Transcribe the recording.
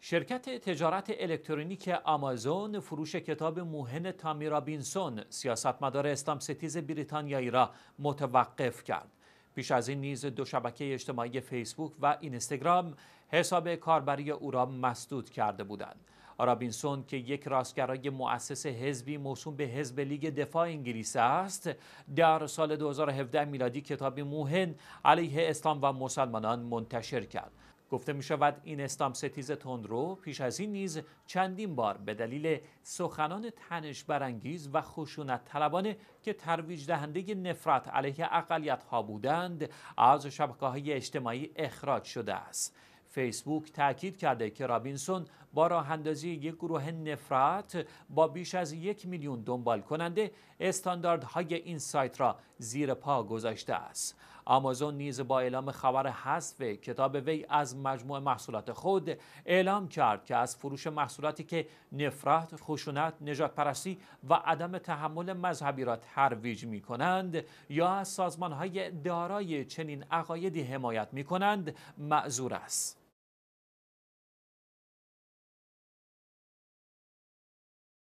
شرکت تجارت الکترونیک آمازون فروش کتاب موهن تامی رابینسون سیاستمدار اسلام ستیز بریتانیایی را متوقف کرد. پیش از این نیز دو شبکه اجتماعی فیسبوک و اینستاگرام حساب کاربری او را مسدود کرده بودند. رابینسون که یک راستگرای مؤسس حزبی موسوم به حزب لیگ دفاع انگلیس است در سال 2017 میلادی کتاب موهن علیه اسلام و مسلمانان منتشر کرد گفته می شود این استام ستیز تندرو پیش از این نیز چندین بار به دلیل سخنان تنش برانگیز و خشونت طلبانه که ترویج دهنده نفرت علیه اقلیت ها بودند از شبکه های اجتماعی اخراج شده است فیسبوک تاکید کرده که رابینسون با راه اندازی یک گروه نفرت با بیش از یک میلیون دنبال کننده استانداردهای این سایت را زیر پا گذاشته است. آمازون نیز با اعلام خبر حذف کتاب وی از مجموع محصولات خود اعلام کرد که از فروش محصولاتی که نفرات، خشونت، نجات پرستی و عدم تحمل مذهبی را ترویج می کنند یا از سازمان های دارای چنین عقایدی حمایت می کنند معذور است.